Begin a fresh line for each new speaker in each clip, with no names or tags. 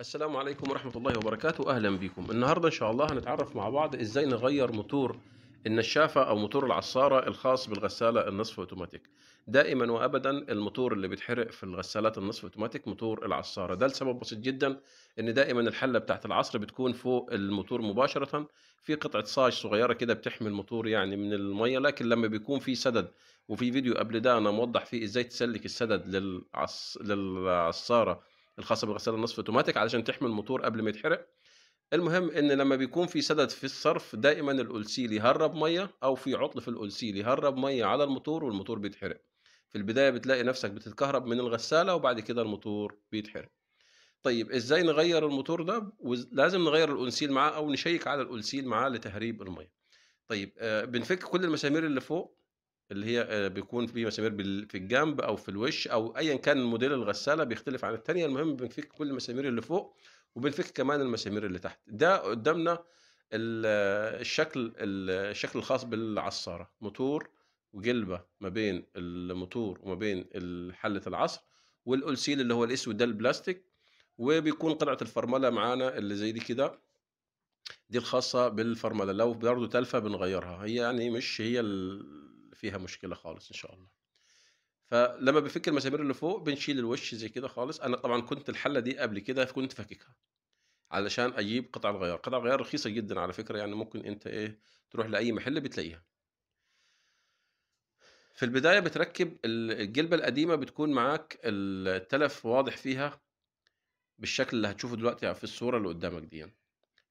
السلام عليكم ورحمة الله وبركاته أهلا بكم النهاردة إن شاء الله هنتعرف مع بعض إزاي نغير موتور النشافة أو موتور العصارة الخاص بالغسالة النصف أوتوماتيك دائما وأبدا الموتور اللي بيتحرق في الغسالات النصف أوتوماتيك موتور العصارة ده لسبب بسيط جدا إن دائما الحلة بتاعت العصر بتكون فوق الموتور مباشرة في قطعة صاج صغيرة كده بتحمي الموتور يعني من المية لكن لما بيكون في سدد وفي فيديو قبل ده أنا موضح فيه إزاي تسلك السدد للعص... للعصارة الخاصه بالغساله النصف اوتوماتيك علشان تحمي الموتور قبل ما يتحرق المهم ان لما بيكون في سدد في الصرف دائما الألسيل يهرب ميه او في عطل في الألسيل يهرب ميه على الموتور والموتور بيتحرق في البدايه بتلاقي نفسك بتتكهرب من الغساله وبعد كده الموتور بيتحرق طيب ازاي نغير الموتور ده لازم نغير الأنسيل معاه او نشيك على الأنسيل معاه لتهريب الميه طيب آه، بنفك كل المسامير اللي فوق اللي هي آه، بيكون في مسامير في الجنب أو في الوش أو أيًا كان موديل الغسالة بيختلف عن الثانيه المهم بنفك كل المسامير اللي فوق وبنفك كمان المسامير اللي تحت، ده قدامنا آه، الشكل آه، الشكل الخاص بالعصارة، موتور وجلبة ما بين الموتور وما بين حلة العصر والالسيل اللي هو الأسود ده البلاستيك وبيكون قطعة الفرملة معانا اللي زي دي كده دي الخاصة بالفرملة لو برضه تالفة بنغيرها هي يعني مش هي ال- فيها مشكله خالص ان شاء الله فلما بفك المسامير اللي فوق بنشيل الوش زي كده خالص انا طبعا كنت الحله دي قبل كده كنت فككها علشان اجيب قطع الغيار قطع الغيار رخيصه جدا على فكره يعني ممكن انت ايه تروح لاي محل بتلاقيها في البدايه بتركب الجلبه القديمه بتكون معاك التلف واضح فيها بالشكل اللي هتشوفه دلوقتي في الصوره اللي قدامك دي يعني.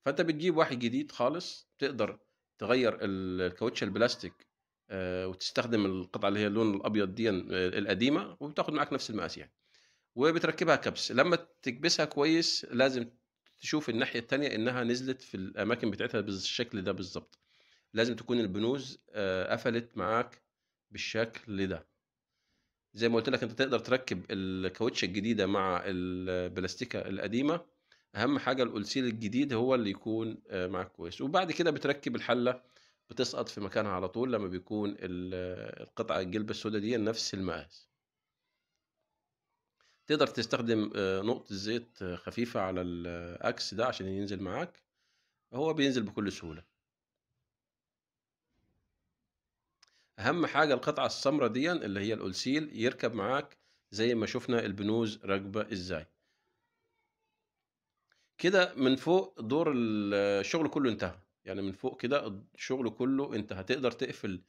فانت بتجيب واحد جديد خالص تقدر تغير الكاوتش البلاستيك آه، وتستخدم القطعه اللي هي اللون الابيض دي آه، القديمه وتاخد معاك نفس المقاس يعني وبتركبها كبس لما تكبسها كويس لازم تشوف الناحيه الثانيه انها نزلت في الاماكن بتاعتها بالشكل ده بالظبط لازم تكون البنوز آه، قفلت معاك بالشكل ده زي ما قلت لك انت تقدر تركب الكاوتش الجديده مع البلاستيكه القديمه اهم حاجه الاولسيل الجديد هو اللي يكون معاك كويس وبعد كده بتركب الحله بتسقط في مكانها على طول لما بيكون القطعة الجلبة السوداء دي نفس المقاس تقدر تستخدم آه، نقطة زيت خفيفة على الأكس ده عشان ينزل معاك هو بينزل بكل سهولة أهم حاجة القطعة السمراء دي اللي هي الأولسيل يركب معاك زي ما شفنا البنوز راكبة إزاي كده من فوق دور الشغل كله انتهى يعني من فوق كده الشغل كله انت هتقدر تقفل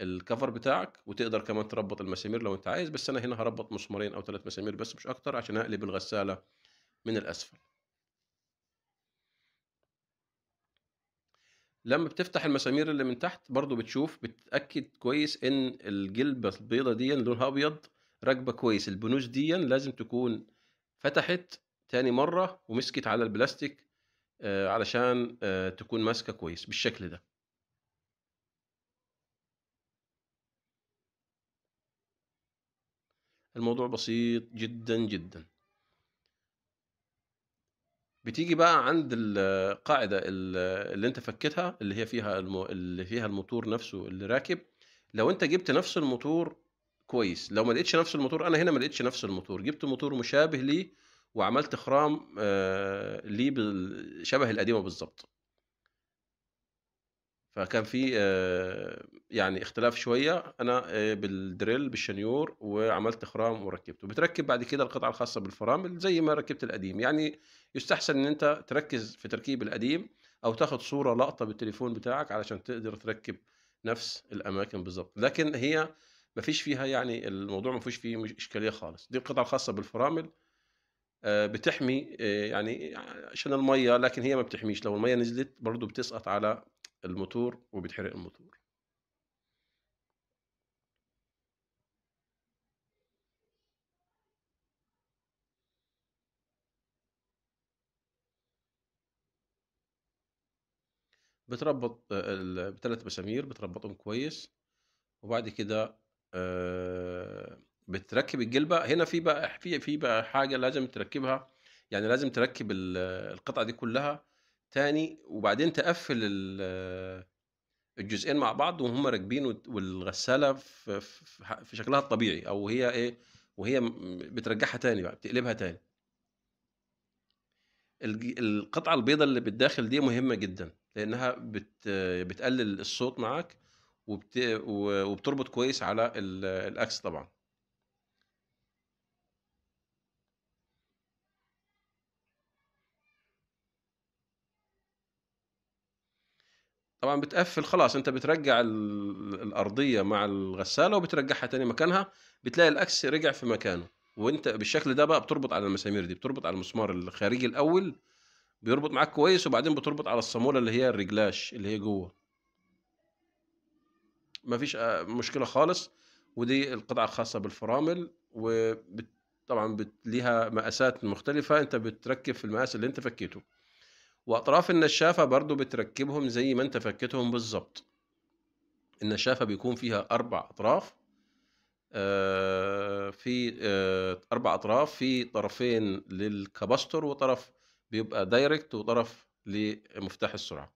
الكفر بتاعك وتقدر كمان تربط المسامير لو انت عايز بس انا هنا هربط مسمارين او ثلاث مسامير بس مش اكتر عشان اقلب الغسالة من الاسفل لما بتفتح المسامير اللي من تحت برضو بتشوف بتتأكد كويس ان الجلبة البيضة دي لونها ابيض راكبة كويس البنوش دي لازم تكون فتحت تاني مرة ومسكت على البلاستيك آه، علشان آه، تكون ماسكة كويس بالشكل ده. الموضوع بسيط جدًا، جدًا. بتيجي بقى عند القاعدة اللي أنت فكّيتها، اللي هي فيها المو... اللي فيها الموتور نفسه اللي راكب، لو أنت جِبت نفس الموتور كويس، لو ما لقيتش نفس الموتور أنا هنا ما لقيتش نفس الموتور، جِبت موتور مشابه ليه وعملت خرام آه، ليه شبه القديمه بالظبط فكان في آه، يعني اختلاف شويه انا آه، بالدريل بالشنيور وعملت خرام وركبته بتركب بعد كده القطعه الخاصه بالفرامل زي ما ركبت القديم يعني يستحسن ان انت تركز في تركيب القديم او تاخد صوره لقطه بالتليفون بتاعك علشان تقدر تركب نفس الاماكن بالظبط لكن هي ما فيش فيها يعني الموضوع ما فيش فيه اشكاليه خالص دي القطعه الخاصه بالفرامل آه، بتحمي آه، يعني عشان الميه لكن هي ما بتحميش لو الميه نزلت برضه بتسقط على الموتور وبتحرق الموتور بتربط آه، بثلاث مسامير بتربطهم كويس وبعد كده بتركب الجلبه هنا في بقى في في بقى حاجه لازم تركبها يعني لازم تركب القطعه دي كلها تاني وبعدين تقفل الجزئين مع بعض وهم راكبين والغساله في, شكلها الطبيعي او هي ايه وهي بترجعها تاني بقى بتقلبها تاني القطعه البيضاء اللي بالداخل دي مهمه جدا لانها بتقلل الصوت معاك وبتربط كويس على الاكس طبعا طبعا بتقفل خلاص انت بترجع الارضيه مع الغساله وبترجعها تاني مكانها بتلاقي الاكس رجع في مكانه وانت بالشكل ده بقى بتربط على المسامير دي بتربط على المسمار الخارجي الاول بيربط معاك كويس وبعدين بتربط على الصاموله اللي هي الرجلاش اللي هي جوه مفيش آه، مشكله خالص ودي القطعه الخاصه بالفرامل وطبعا ليها مقاسات مختلفه انت بتركب في المقاس اللي انت فكيته واطراف النشافه برضو بتركبهم زي ما انت فكتهم بالظبط النشافه بيكون فيها اربع اطراف آه، في آه، اربع اطراف في طرفين للكباستور وطرف بيبقى دايركت وطرف لمفتاح السرعه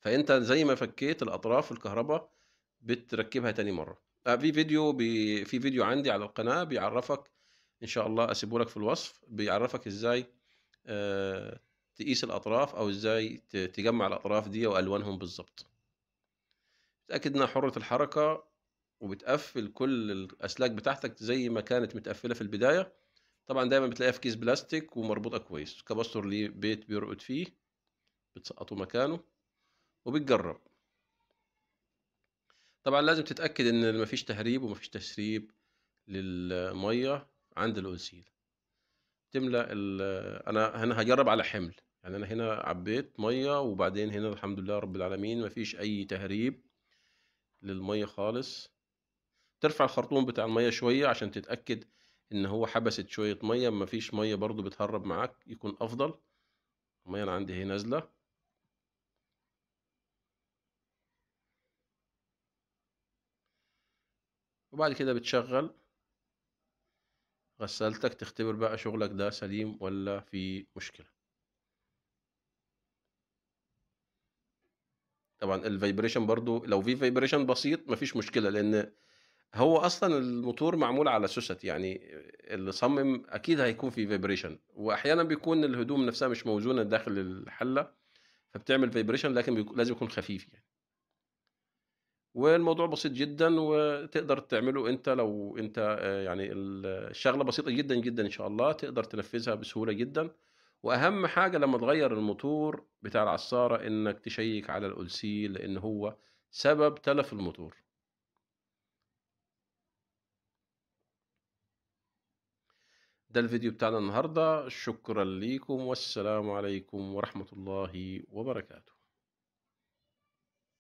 فانت زي ما فكيت الاطراف الكهرباء بتركبها تاني مره آه، في فيديو بي في فيديو عندي على القناه بيعرفك ان شاء الله اسيبه لك في الوصف بيعرفك ازاي تقيس الاطراف او ازاي تجمع الاطراف دي والوانهم بالظبط تاكد انها حره الحركه وبتقفل كل الاسلاك بتاعتك زي ما كانت متقفله في البدايه طبعا دايما بتلاقيها في كيس بلاستيك ومربوطه كويس كبستر ليه بيت بيرقد فيه بتسقطه مكانه وبتجرب طبعا لازم تتاكد ان مفيش تهريب ومفيش تسريب للميه عند الانسيل تملا انا هنا هجرب على حمل يعني انا هنا عبيت ميه وبعدين هنا الحمد لله رب العالمين مفيش اي تهريب للميه خالص ترفع الخرطوم بتاع الميه شويه عشان تتاكد ان هو حبست شويه ميه مفيش ميه برضو بتهرب معاك يكون افضل الميه انا عندي هي نازله وبعد كده بتشغل غسالتك تختبر بقى شغلك ده سليم ولا في مشكله طبعا الفايبريشن برضو لو في فايبريشن بسيط مفيش مشكله لان هو اصلا الموتور معمول على سوست يعني اللي صمم اكيد هيكون في فايبريشن واحيانا بيكون الهدوم نفسها مش موزونه داخل الحله فبتعمل فايبريشن لكن لازم يكون خفيف يعني والموضوع بسيط جدا وتقدر تعمله انت لو انت آه، يعني الشغله بسيطه جدا جدا ان شاء الله تقدر تنفذها بسهوله جدا واهم حاجه لما تغير الموتور بتاع العصاره انك تشيك على الأولسيل لان هو سبب تلف الموتور ده الفيديو بتاعنا النهارده شكرا ليكم والسلام عليكم ورحمه الله وبركاته